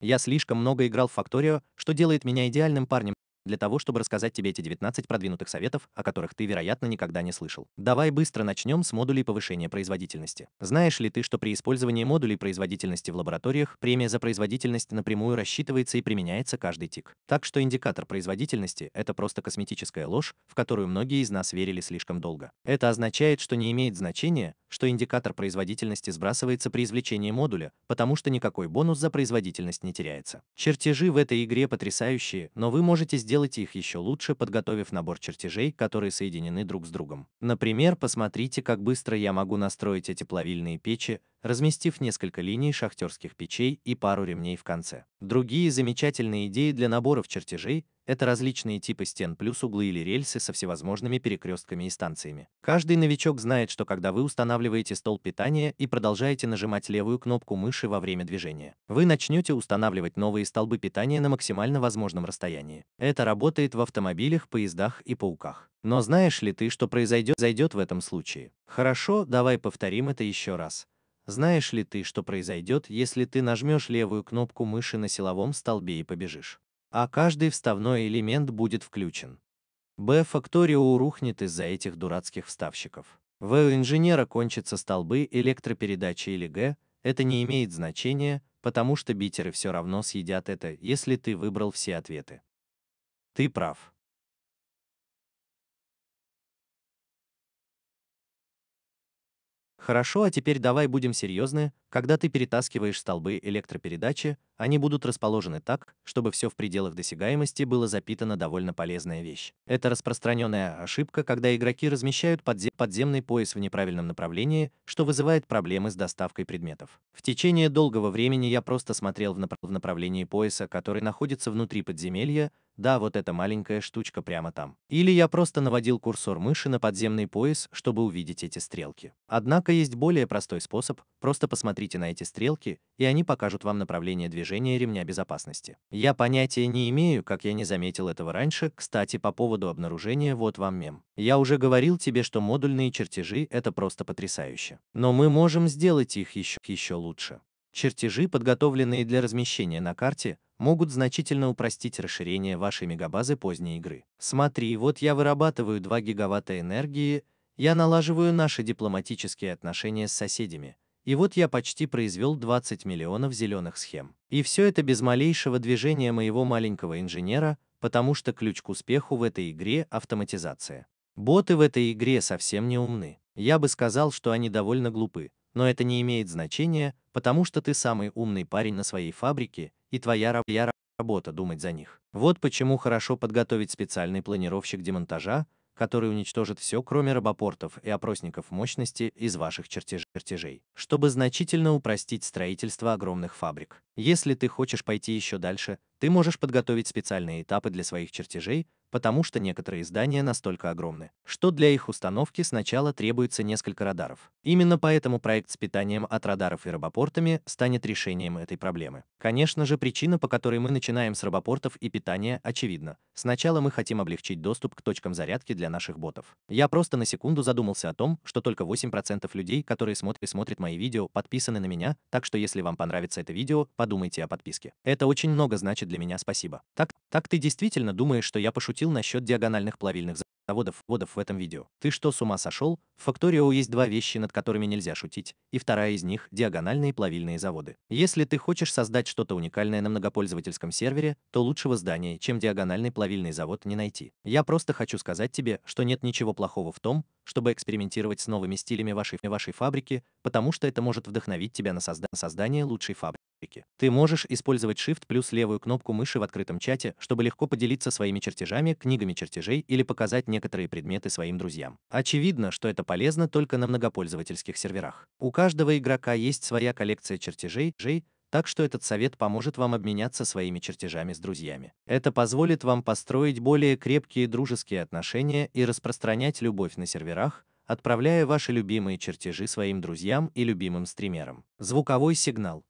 Я слишком много играл в Факторио, что делает меня идеальным парнем для того, чтобы рассказать тебе эти 19 продвинутых советов, о которых ты, вероятно, никогда не слышал. Давай быстро начнем с модулей повышения производительности. Знаешь ли ты, что при использовании модулей производительности в лабораториях премия за производительность напрямую рассчитывается и применяется каждый тик? Так что индикатор производительности — это просто косметическая ложь, в которую многие из нас верили слишком долго. Это означает, что не имеет значения, что индикатор производительности сбрасывается при извлечении модуля, потому что никакой бонус за производительность не теряется. Чертежи в этой игре потрясающие, но вы можете сделать их еще лучше, подготовив набор чертежей, которые соединены друг с другом. Например, посмотрите, как быстро я могу настроить эти плавильные печи, разместив несколько линий шахтерских печей и пару ремней в конце. Другие замечательные идеи для наборов чертежей – это различные типы стен плюс углы или рельсы со всевозможными перекрестками и станциями. Каждый новичок знает, что когда вы устанавливаете стол питания и продолжаете нажимать левую кнопку мыши во время движения, вы начнете устанавливать новые столбы питания на максимально возможном расстоянии. Это работает в автомобилях, поездах и пауках. Но знаешь ли ты, что произойдет зайдет в этом случае? Хорошо, давай повторим это еще раз. Знаешь ли ты, что произойдет, если ты нажмешь левую кнопку мыши на силовом столбе и побежишь? а каждый вставной элемент будет включен. Б. Факторио рухнет из-за этих дурацких вставщиков. В. У инженера кончатся столбы электропередачи или Г. Это не имеет значения, потому что битеры все равно съедят это, если ты выбрал все ответы. Ты прав. Хорошо, а теперь давай будем серьезны, когда ты перетаскиваешь столбы электропередачи, они будут расположены так, чтобы все в пределах досягаемости было запитано довольно полезная вещь. Это распространенная ошибка, когда игроки размещают подзем подземный пояс в неправильном направлении, что вызывает проблемы с доставкой предметов. В течение долгого времени я просто смотрел в, направ в направлении пояса, который находится внутри подземелья, да, вот эта маленькая штучка прямо там. Или я просто наводил курсор мыши на подземный пояс, чтобы увидеть эти стрелки. Однако есть более простой способ, Просто посмотрите на эти стрелки, и они покажут вам направление движения ремня безопасности. Я понятия не имею, как я не заметил этого раньше. Кстати, по поводу обнаружения, вот вам мем. Я уже говорил тебе, что модульные чертежи — это просто потрясающе. Но мы можем сделать их еще, еще лучше. Чертежи, подготовленные для размещения на карте, могут значительно упростить расширение вашей мегабазы поздней игры. Смотри, вот я вырабатываю 2 гигаватта энергии, я налаживаю наши дипломатические отношения с соседями, и вот я почти произвел 20 миллионов зеленых схем. И все это без малейшего движения моего маленького инженера, потому что ключ к успеху в этой игре – автоматизация. Боты в этой игре совсем не умны. Я бы сказал, что они довольно глупы, но это не имеет значения, потому что ты самый умный парень на своей фабрике, и твоя работа думать за них. Вот почему хорошо подготовить специальный планировщик демонтажа, который уничтожит все, кроме рабопортов и опросников мощности из ваших чертежей, чтобы значительно упростить строительство огромных фабрик. Если ты хочешь пойти еще дальше, ты можешь подготовить специальные этапы для своих чертежей, потому что некоторые здания настолько огромны, что для их установки сначала требуется несколько радаров. Именно поэтому проект с питанием от радаров и робопортами станет решением этой проблемы. Конечно же, причина, по которой мы начинаем с робопортов и питания, очевидна. Сначала мы хотим облегчить доступ к точкам зарядки для наших ботов. Я просто на секунду задумался о том, что только 8% людей, которые смотрят и смотрят мои видео, подписаны на меня, так что если вам понравится это видео, подумайте о подписке. Это очень много значит для меня, спасибо. Так, так ты действительно думаешь, что я пошутил? шутил насчет диагональных плавильных заводов водов в этом видео. Ты что, с ума сошел? В Факторио есть два вещи, над которыми нельзя шутить, и вторая из них – диагональные плавильные заводы. Если ты хочешь создать что-то уникальное на многопользовательском сервере, то лучшего здания, чем диагональный плавильный завод, не найти. Я просто хочу сказать тебе, что нет ничего плохого в том, чтобы экспериментировать с новыми стилями вашей, вашей фабрики, потому что это может вдохновить тебя на созда создание лучшей фабрики. Ты можешь использовать Shift плюс левую кнопку мыши в открытом чате, чтобы легко поделиться своими чертежами, книгами чертежей или показать некоторые предметы своим друзьям. Очевидно, что это полезно только на многопользовательских серверах. У каждого игрока есть своя коллекция чертежей, так что этот совет поможет вам обменяться своими чертежами с друзьями. Это позволит вам построить более крепкие дружеские отношения и распространять любовь на серверах, отправляя ваши любимые чертежи своим друзьям и любимым стримерам. Звуковой сигнал.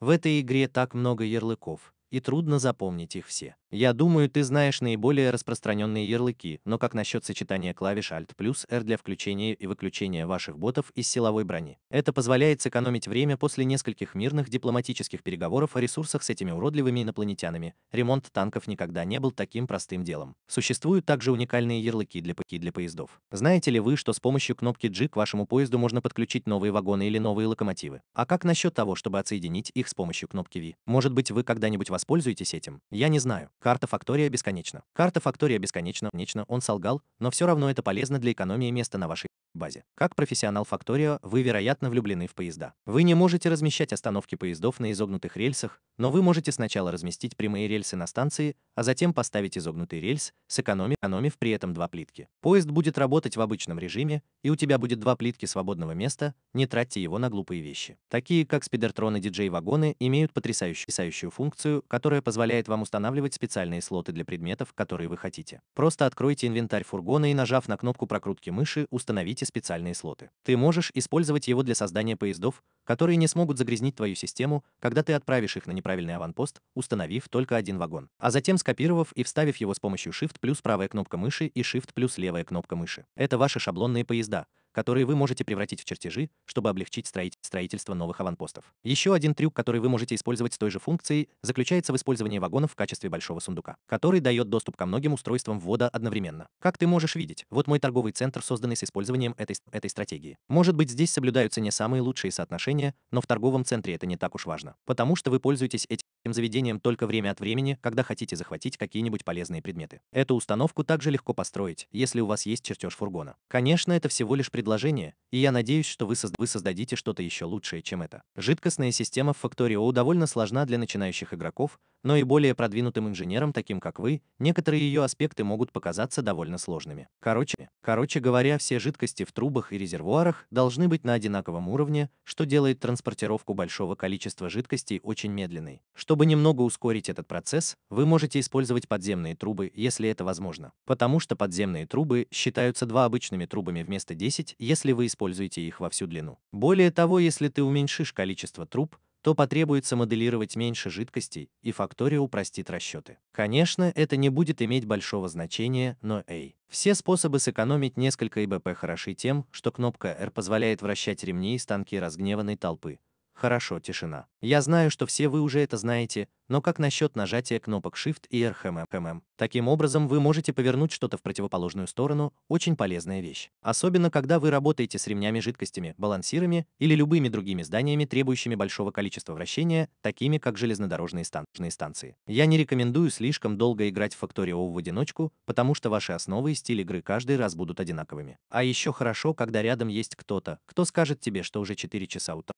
В этой игре так много ярлыков, и трудно запомнить их все. Я думаю, ты знаешь наиболее распространенные ярлыки, но как насчет сочетания клавиш Alt плюс R для включения и выключения ваших ботов из силовой брони? Это позволяет сэкономить время после нескольких мирных дипломатических переговоров о ресурсах с этими уродливыми инопланетянами. Ремонт танков никогда не был таким простым делом. Существуют также уникальные ярлыки для паки для поездов. Знаете ли вы, что с помощью кнопки G к вашему поезду можно подключить новые вагоны или новые локомотивы? А как насчет того, чтобы отсоединить их с помощью кнопки V? Может быть, вы когда-нибудь воспользуетесь этим? Я не знаю. Карта фактория бесконечна. Карта фактория бесконечна, нечно, он солгал, но все равно это полезно для экономии места на вашей базе. Как профессионал Факторио, вы, вероятно, влюблены в поезда. Вы не можете размещать остановки поездов на изогнутых рельсах, но вы можете сначала разместить прямые рельсы на станции, а затем поставить изогнутый рельс, сэкономив, при этом два плитки. Поезд будет работать в обычном режиме, и у тебя будет два плитки свободного места, не тратьте его на глупые вещи. Такие, как спидертрон и диджей-вагоны, имеют потрясающую функцию, которая позволяет вам устанавливать специальные слоты для предметов, которые вы хотите. Просто откройте инвентарь фургона и, нажав на кнопку прокрутки мыши, установите эти специальные слоты. Ты можешь использовать его для создания поездов, которые не смогут загрязнить твою систему, когда ты отправишь их на неправильный аванпост, установив только один вагон, а затем скопировав и вставив его с помощью Shift плюс правая кнопка мыши и Shift плюс левая кнопка мыши. Это ваши шаблонные поезда, которые вы можете превратить в чертежи, чтобы облегчить строительство новых аванпостов. Еще один трюк, который вы можете использовать с той же функцией, заключается в использовании вагонов в качестве большого сундука, который дает доступ ко многим устройствам ввода одновременно. Как ты можешь видеть, вот мой торговый центр, созданный с использованием этой, этой стратегии. Может быть, здесь соблюдаются не самые лучшие соотношения, но в торговом центре это не так уж важно, потому что вы пользуетесь этим банковским заведениям только время от времени, когда хотите захватить какие-нибудь полезные предметы. Эту установку также легко построить, если у вас есть чертеж фургона. Конечно, это всего лишь предложение, и я надеюсь, что вы, созд вы создадите что-то еще лучшее, чем это. Жидкостная система в Factorio довольно сложна для начинающих игроков, но и более продвинутым инженерам, таким как вы, некоторые ее аспекты могут показаться довольно сложными. Короче, короче говоря, все жидкости в трубах и резервуарах должны быть на одинаковом уровне, что делает транспортировку большого количества жидкостей очень медленной. Чтобы чтобы немного ускорить этот процесс, вы можете использовать подземные трубы, если это возможно, потому что подземные трубы считаются два обычными трубами вместо 10, если вы используете их во всю длину. Более того, если ты уменьшишь количество труб, то потребуется моделировать меньше жидкостей, и фактория упростит расчеты. Конечно, это не будет иметь большого значения, но эй. Все способы сэкономить несколько ИБП хороши тем, что кнопка R позволяет вращать ремни и станки разгневанной толпы, Хорошо, тишина. Я знаю, что все вы уже это знаете, но как насчет нажатия кнопок Shift и RHMM? Таким образом, вы можете повернуть что-то в противоположную сторону, очень полезная вещь. Особенно, когда вы работаете с ремнями жидкостями, балансирами или любыми другими зданиями, требующими большого количества вращения, такими как железнодорожные станции. Я не рекомендую слишком долго играть в Факторио в одиночку, потому что ваши основы и стиль игры каждый раз будут одинаковыми. А еще хорошо, когда рядом есть кто-то, кто скажет тебе, что уже 4 часа утра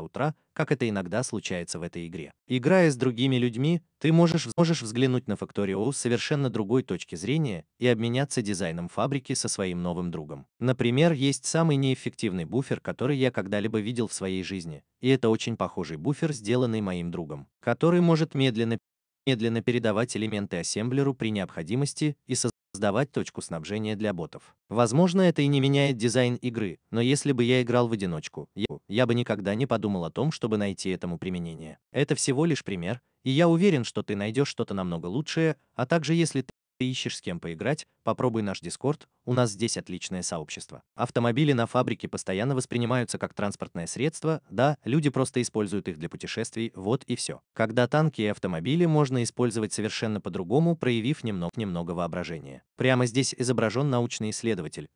утра, как это иногда случается в этой игре. Играя с другими людьми, ты можешь, можешь взглянуть на факторио с совершенно другой точки зрения и обменяться дизайном фабрики со своим новым другом. Например, есть самый неэффективный буфер, который я когда-либо видел в своей жизни, и это очень похожий буфер, сделанный моим другом, который может медленно медленно передавать элементы ассемблеру при необходимости и создавать сдавать точку снабжения для ботов. Возможно, это и не меняет дизайн игры, но если бы я играл в одиночку, я, я бы никогда не подумал о том, чтобы найти этому применение. Это всего лишь пример, и я уверен, что ты найдешь что-то намного лучшее, а также если ты ищешь с кем поиграть, попробуй наш Дискорд, у нас здесь отличное сообщество. Автомобили на фабрике постоянно воспринимаются как транспортное средство, да, люди просто используют их для путешествий, вот и все. Когда танки и автомобили можно использовать совершенно по-другому, проявив немного, немного воображения. Прямо здесь изображен научный исследователь,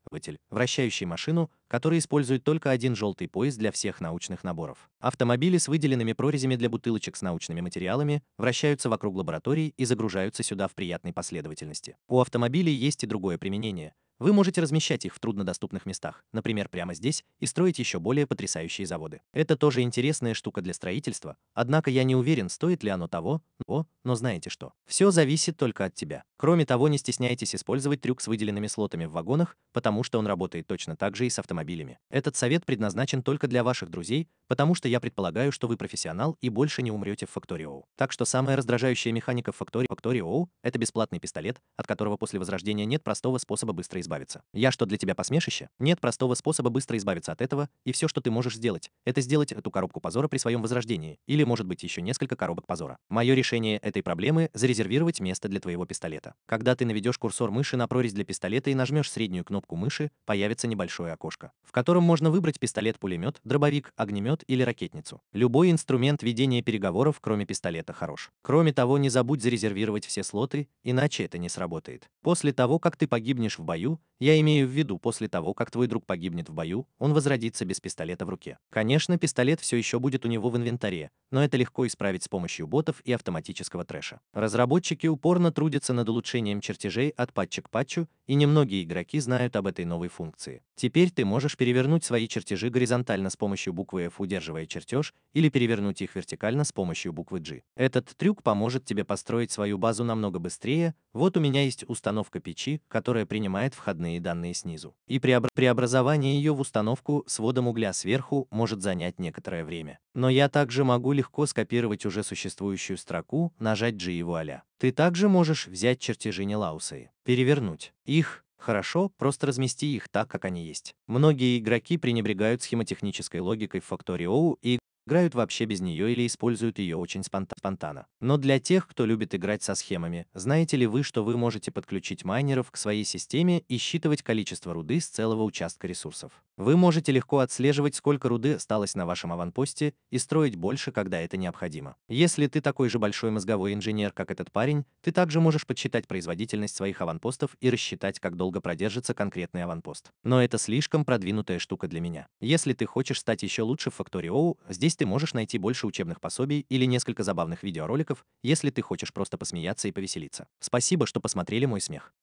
вращающий машину, который использует только один желтый пояс для всех научных наборов. Автомобили с выделенными прорезями для бутылочек с научными материалами вращаются вокруг лабораторий и загружаются сюда в приятной последовательности. У автомобилей есть и другое применение. Вы можете размещать их в труднодоступных местах, например, прямо здесь, и строить еще более потрясающие заводы. Это тоже интересная штука для строительства, однако я не уверен, стоит ли оно того, но, но знаете что. Все зависит только от тебя. Кроме того, не стесняйтесь использовать трюк с выделенными слотами в вагонах, потому что он работает точно так же и с автомобилями. Этот совет предназначен только для ваших друзей, Потому что я предполагаю, что вы профессионал и больше не умрете в факториоу. Так что самая раздражающая механика в факториоу это бесплатный пистолет, от которого после возрождения нет простого способа быстро избавиться. Я что для тебя посмешище? Нет простого способа быстро избавиться от этого, и все, что ты можешь сделать, это сделать эту коробку позора при своем возрождении, или, может быть, еще несколько коробок позора. Мое решение этой проблемы — зарезервировать место для твоего пистолета. Когда ты наведешь курсор мыши на прорезь для пистолета и нажмешь среднюю кнопку мыши, появится небольшое окошко, в котором можно выбрать пистолет-пулемет, дробовик, огнемет, пулемет или ракетницу. Любой инструмент ведения переговоров, кроме пистолета, хорош. Кроме того, не забудь зарезервировать все слоты, иначе это не сработает. После того, как ты погибнешь в бою, я имею в виду после того, как твой друг погибнет в бою, он возродится без пистолета в руке. Конечно, пистолет все еще будет у него в инвентаре, но это легко исправить с помощью ботов и автоматического трэша. Разработчики упорно трудятся над улучшением чертежей от патча к патчу, и немногие игроки знают об этой новой функции. Теперь ты можешь перевернуть свои чертежи горизонтально с помощью буквы F удерживая чертеж, или перевернуть их вертикально с помощью буквы G. Этот трюк поможет тебе построить свою базу намного быстрее. Вот у меня есть установка печи, которая принимает входные данные снизу. И преобра преобразование ее в установку с водом угля сверху может занять некоторое время. Но я также могу легко скопировать уже существующую строку, нажать G и вуаля. Ты также можешь взять чертежи Нелаусы, перевернуть их, Хорошо, просто размести их так, как они есть. Многие игроки пренебрегают схемотехнической логикой в Factorio и играют вообще без нее или используют ее очень спонтанно. Но для тех, кто любит играть со схемами, знаете ли вы, что вы можете подключить майнеров к своей системе и считывать количество руды с целого участка ресурсов? Вы можете легко отслеживать, сколько руды осталось на вашем аванпосте и строить больше, когда это необходимо. Если ты такой же большой мозговой инженер, как этот парень, ты также можешь подсчитать производительность своих аванпостов и рассчитать, как долго продержится конкретный аванпост. Но это слишком продвинутая штука для меня. Если ты хочешь стать еще лучше в Factorio, здесь ты можешь найти больше учебных пособий или несколько забавных видеороликов, если ты хочешь просто посмеяться и повеселиться. Спасибо, что посмотрели мой смех.